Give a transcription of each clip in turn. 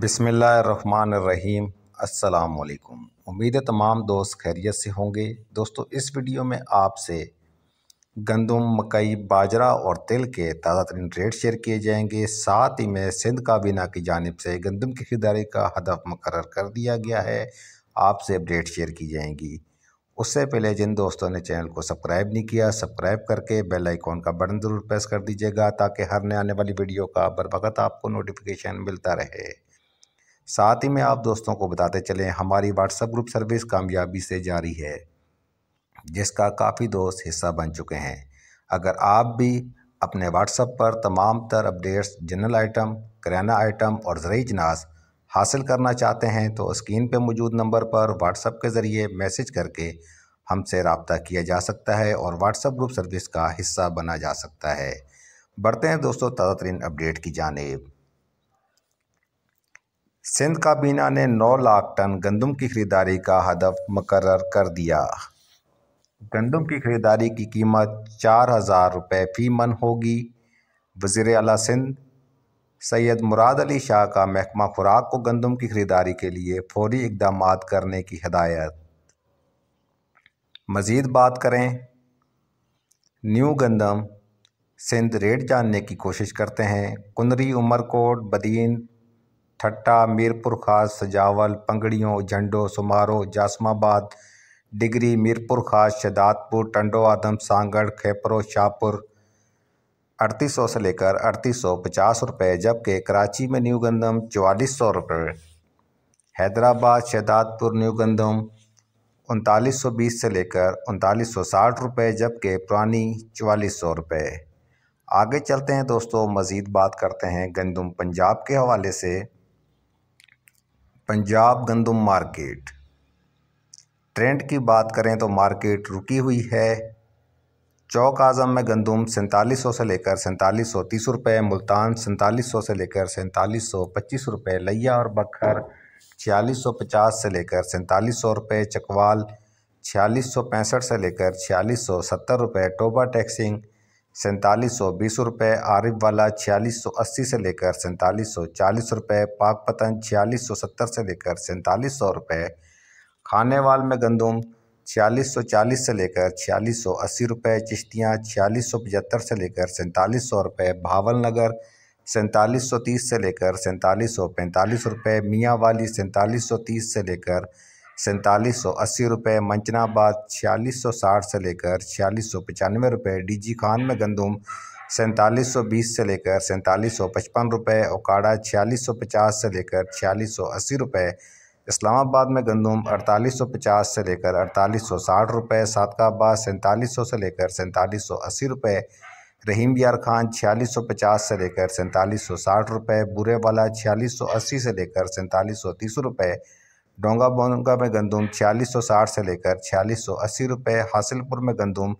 बिसमीम् अलकुम उम्मीद है तमाम दोस्त खैरियत से होंगे दोस्तों इस वीडियो में आपसे गंदम मकई बाजरा और तिल के ताज़ा तरीन रेट शेयर किए जाएंगे साथ ही में सिंध काबीना की जानब से गंदम की खरीदारी का हदफ मुकर कर दिया गया है आपसे अपडेट शेयर की जाएंगी उससे पहले जिन दोस्तों ने चैनल को सब्सक्राइब नहीं किया सब्सक्राइब करके बेल आइकॉन का बटन ज़रूर प्रेस कर दीजिएगा ताकि हर नए आने वाली वीडियो का बर आपको नोटिफिकेशन मिलता रहे साथ ही में आप दोस्तों को बताते चलें हमारी व्हाट्सएप ग्रुप सर्विस कामयाबी से जारी है जिसका काफ़ी दोस्त हिस्सा बन चुके हैं अगर आप भी अपने व्हाट्सएप पर तमाम तर अपडेट्स जनरल आइटम करना आइटम और ज़रूरी जनास हासिल करना चाहते हैं तो स्क्रीन पर मौजूद नंबर पर व्हाट्सएप के ज़रिए मैसेज करके हमसे रबता किया जा सकता है और व्हाट्सएप ग्रुप सर्विस का हिस्सा बना जा सकता है बढ़ते हैं दोस्तों ताज़ा तरीन अपडेट की जानेब सिंध काबीना ने 9 लाख टन गंदम की खरीदारी का हदफ मकर कर दिया गंदम की खरीदारी की कीमत चार हज़ार रुपये फ़ी मन होगी वजीर अला सिंध सैयद मुराद अली शाह का महकमा खुराक को गंदम की खरीदारी के लिए फौरी इकदाम करने की हदायत मज़ीद बात करें न्यू गंदम सिंध रेट जानने की कोशिश करते हैं कुनरी उमरकोट बदीन ठट्टा मीरपुर खास सजावल पंगड़ियों झंडो सुमारो जासमाबाद डिगरी मीरपुर खास शदातपुर टंडो आदम सांगड़ खेपरो शाहपुर अड़तीस सौ से लेकर अड़तीस सौ पचास रुपये जबकि कराची में न्यू गंदम चवालीस सौ रुपये हैदराबाद शहदादपुर न्यू गंदम उनतालीस सौ बीस से लेकर उनतालीस सौ साठ रुपये जबकि पुरानी चवालीस सौ रुपये आगे चलते हैं दोस्तों मज़ीद बात करते हैं गंदम पंजाब के हवाले से पंजाब गंदम मार्केट ट्रेंड की बात करें तो मार्केट रुकी हुई है चौक आज़म में गंदम सैंतालीस सौ से लेकर सैंतालीस सौ तीस रुपये मुल्तान सैंतालीस सौ से लेकर सैंतालीस सौ पच्चीस रुपये लैया और बखर छियालीस सौ पचास से लेकर सैंतालीस सौ रुपये चकवाल छियालीस सौ पैंसठ से लेकर छियालीस सौ सत्तर रुपये टोबा टैक्सिंग सैंतालीस सौ बीस रुपये आरिफ वाला छियालीस सौ अस्सी से लेकर सैंतालीस सौ चालीस रुपये पाक पतन छियालीस सौ सत्तर से लेकर सैंतालीस सौ रुपये खाने वाल में गंदुम छियालीस सौ चालीस से लेकर छियालीस सौ अस्सी रुपये चिश्तियाँ छियालीस सौ पचहत्तर से लेकर सैंतालीस सौ रुपये भावल नगर सैंतालीस सौ तीस से लेकर सैंतालीस सौ पैंतालीस रुपये मियाँ वाली सैंतालीस सौ तीस से लेकर सैंतालीस सौ अस्सी रुपये मंचनाबाद छियालीस सौ साठ से लेकर छियालीस सौ पचानवे रुपये डी जी खान में गंदुम सैंतालीस सौ बीस से लेकर सैंतालीस सौ पचपन रुपये ओकाड़ा छियालीस सौ पचास से लेकर छियालीस सौ अस्सी रुपये इस्लामाबाद में गंदुम अड़तालीस सौ पचास से लेकर अड़तालीस सौ साठ रुपये सादकाबाद सैंतालीस सौ से लेकर सैंतालीस सौ अस्सी रुपये रहीम यार खान छियालीस सौ पचास से लेकर सैंतालीस सौ साठ रुपये वाला छियालीस सौ अस्सी से लेकर सैंतालीस सौ तीस रुपये डोंगा बोंगा में गंदम छियालीस सौ साठ से लेकर छियालीस सौ अस्सी रुपये हासिलपुर में गंदम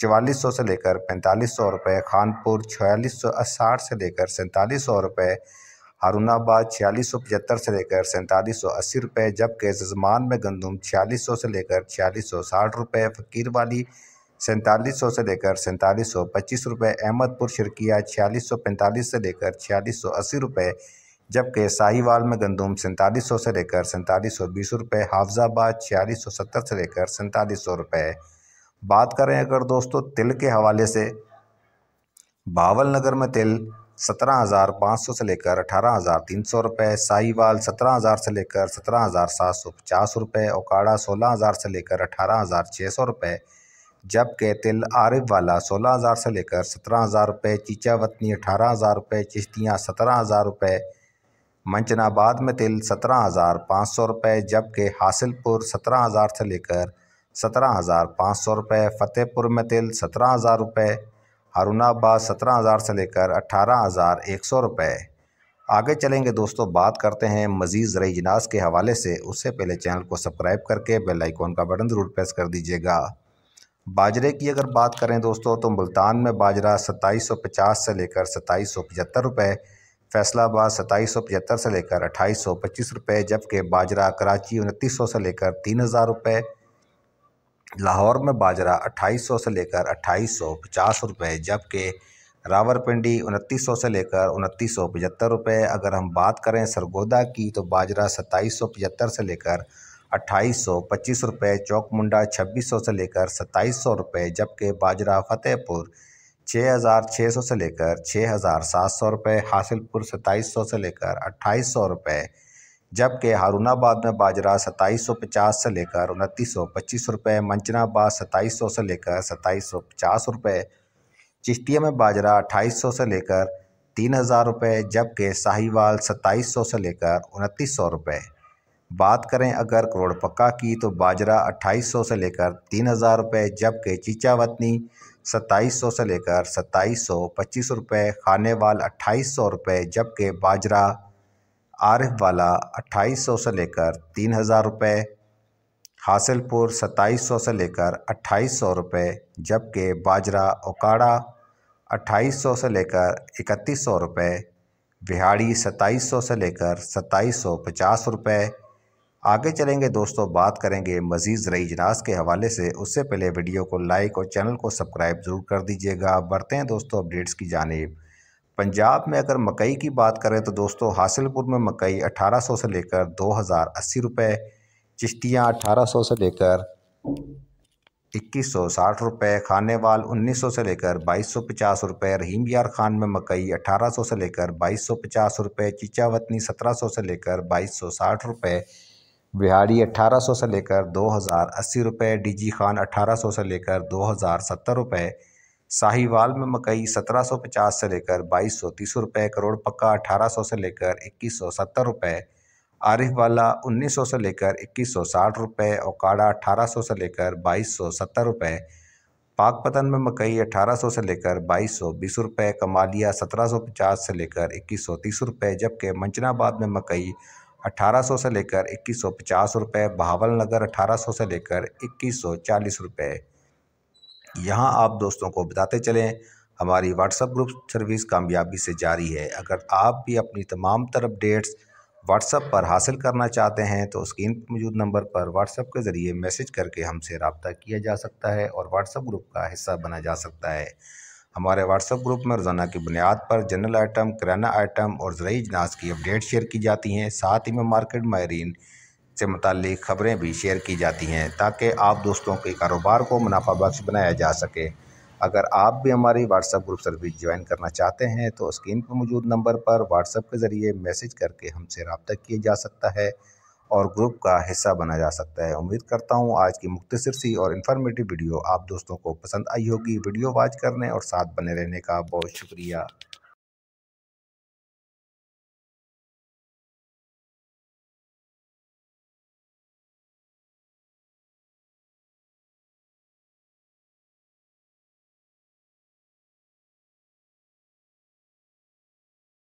चवालीस सौ से लेकर पैंतालीस सौ रुपये खानपुर छियालीस सौ साठ से लेकर सैंतालीस सौ रुपये हारूनाबाद छियालीस सौ पचहत्तर से लेकर सैंतालीस सौ अस्सी रुपये जबकि जजमान में गंदम छियालीस सौ से लेकर छियालीस सौ साठ रुपये फ़कीर वाली सैंतालीस सौ से लेकर सैंतालीस सौ पच्चीस रुपये अहमदपुर शिरकिया छियालीस सौ पैंतालीस से लेकर छियालीस सौ अस्सी रुपये जबकि साहिवाल में गंदुम सैंतालीस सौ से लेकर सैंतालीस सौ बीस रुपये हाफजाबाद छियालीस सौ सत्तर से लेकर सैंतालीस सौ रुपये बात करें अगर दोस्तों तिल के हवाले से बावल नगर में तिल सत्रह हज़ार पाँच सौ से लेकर अठारह हज़ार तीन सौ रुपये साहिवाल सत्रह हज़ार से लेकर सत्रह हज़ार सात सौ पचास रुपये ओकाड़ा सोलह हज़ार से लेकर अठारह हज़ार छः सौ रुपये जबकि तिल आरिफ वाला सोलह हज़ार से लेकर सत्रह हज़ार रुपये चीचा वतनी अठारह हज़ार रुपये चिश्तियाँ सत्रह हज़ार रुपये मंचनाबाद में तिल सत्रह हज़ार पाँच सौ रुपये जबकि हासिलपुर सत्रह हज़ार से लेकर सत्रह हज़ार पाँच सौ रुपये फ़तेहपुर में तिल सत्रह हज़ार रुपये हरुणाबाद सत्रह हज़ार से लेकर अट्ठारह हज़ार एक सौ रुपये आगे चलेंगे दोस्तों बात करते हैं मज़ीद रई जनास के हवाले से उससे पहले चैनल को सब्सक्राइब करके बेल आइकॉन का बटन ज़रूर प्रेस कर दीजिएगा बाजरे की अगर बात करें दोस्तों तो मुल्तान में बाजरा सत्ताईस सौ पचास से लेकर सत्ताईस सौ पचहत्तर रुपये फैसलाबाद सताईस सौ पचहत्तर से लेकर अट्ठाईस सौ पच्चीस रुपये जबकि बाजरा कराची उनतीस सौ से लेकर तीन हज़ार रुपये लाहौर में बाजरा अट्ठाईस सौ से लेकर अट्ठाईस सौ पचास रुपये जबकि रावरपिंडी उनतीस सौ से लेकर उनतीस सौ पचहत्तर रुपये अगर हम बात करें सरगोदा की तो बाजरा सताईस सौ पचहत्तर से लेकर अट्ठाईस सौ पच्चीस रुपये चौक मुंडा छब्बीस सौ से लेकर सताईस सौ रुपये जबकि बाजरा फतेहपुर छः हज़ार छः सौ से लेकर छः हज़ार सात सौ रुपये हासिलपुर सत्ताईस सौ से लेकर अट्ठाईस सौ रुपये जबकि हारूनाबाद में बाजरा सत्ताईस सौ पचास से लेकर उनतीस सौ पच्चीस रुपये मंचनाबाद सत्ताईस सौ से लेकर सत्ताईस सौ पचास रुपये चिश्तिया में बाजरा अट्ठाईस सौ से लेकर तीन हज़ार रुपये जबकि साहिवाल सत्ताईस सौ से लेकर उनतीस सौ रुपये बात करें अगर करोड़पक्का की तो बाजरा अट्ठाईस सौ से लेकर तीन हज़ार रुपये जबकि चीचावतनी सत्ताईस सौ से लेकर सत्ताईस सौ पच्चीस रुपये खानेवाल अट्ठाईस सौ रुपये जबकि बाजरा आरफ वाला अट्ठाईस सौ से लेकर तीन हज़ार रुपये हासिलपुर सत्ताईस सौ से लेकर अट्ठाईस सौ रुपये जबकि बाजरा ओकाड़ा अट्ठाईस सौ से लेकर इकतीस सौ रुपये बिहाड़ी सत्ताईस सौ से लेकर सत्ताईस सौ पचास रुपये आगे चलेंगे दोस्तों बात करेंगे मजीद रई इजलास के हवाले से उससे पहले वीडियो को लाइक और चैनल को सब्सक्राइब ज़रूर कर दीजिएगा बढ़ते हैं दोस्तों अपडेट्स की जानब पंजाब में अगर मकई की बात करें तो दोस्तों हासिलपुर में मकई 1800 से लेकर दो हज़ार अस्सी रुपये चिश्तियाँ अठारह सौ से लेकर इक्कीस सौ साठ रुपये खानेवाल उन्नीस सौ से लेकर बाईस सौ पचास रुपये रहीम यार खान में मकई अठारह सौ से लेकर बाईस सौ पचास रुपये चिचावतनी सत्रह सौ से लेकर बाईस सौ साठ रुपये बिहारी 1800 से लेकर 2080 रुपए डीजी खान 1800 से लेकर 2070 रुपए साहिवाल में मकई 1750 से लेकर 2230 रुपए करोड़ पक्का 1800 से लेकर 2170 रुपए आरिफ वाला 1900 से लेकर 2160 रुपए ओकाड़ा 1800 से लेकर 2270 रुपए पाकपतन में मकई 1800 से लेकर 2220 रुपए कमालिया 1750 से लेकर 2130 रुपए जबकि मंचनाबाद में मकई 1800 से लेकर 2150 रुपए बहावल नगर 1800 से लेकर 2140 रुपये यहाँ आप दोस्तों को बताते चलें हमारी व्हाट्सएप ग्रुप सर्विस कामयाबी से जारी है अगर आप भी अपनी तमाम तर अपडेट्स व्हाट्सएप पर हासिल करना चाहते हैं तो स्क्रीन पर मौजूद नंबर पर व्हाट्सएप के ज़रिए मैसेज करके हमसे रबता किया जा सकता है और व्हाट्सएप ग्रुप का हिस्सा बना जा सकता है हमारे व्हाट्सएप ग्रुप में रोज़ाना की बुनियाद पर जनरल आइटम किराना आइटम और ज़रूरी अजनास की अपडेट शेयर की जाती हैं साथ ही में मार्केट माहरीन से मुतल ख़बरें भी शेयर की जाती हैं ताकि आप दोस्तों के कारोबार को मुनाफा बख्श बनाया जा सके अगर आप भी हमारी व्हाट्सएप ग्रुप सर्विस ज्वाइन करना चाहते हैं तो स्क्रीन पर मौजूद नंबर पर व्हाट्सएप के ज़रिए मैसेज करके हमसे रबता किया जा सकता है और ग्रुप का हिस्सा बना जा सकता है उम्मीद करता हूँ आज की मुख्तर सी और इन्फॉर्मेटिव वीडियो आप दोस्तों को पसंद आई होगी वीडियो वॉच करने और साथ बने रहने का बहुत शुक्रिया